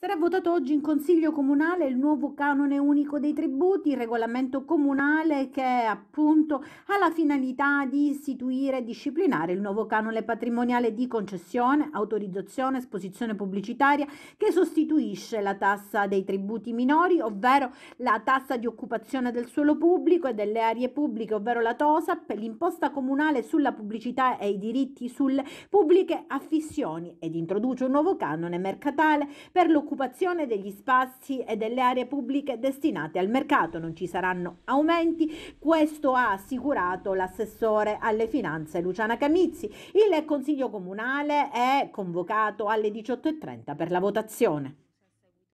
Sarà votato oggi in Consiglio Comunale il nuovo canone unico dei tributi, il regolamento comunale che appunto ha la finalità di istituire e disciplinare il nuovo canone patrimoniale di concessione, autorizzazione, esposizione pubblicitaria che sostituisce la tassa dei tributi minori, ovvero la tassa di occupazione del suolo pubblico e delle aree pubbliche, ovvero la TOSAP, l'imposta comunale sulla pubblicità e i diritti sulle pubbliche affissioni ed introduce un nuovo canone mercatale per l'occupazione occupazione degli spazi e delle aree pubbliche destinate al mercato. Non ci saranno aumenti, questo ha assicurato l'assessore alle finanze Luciana Camizzi. Il Consiglio Comunale è convocato alle 18.30 per la votazione.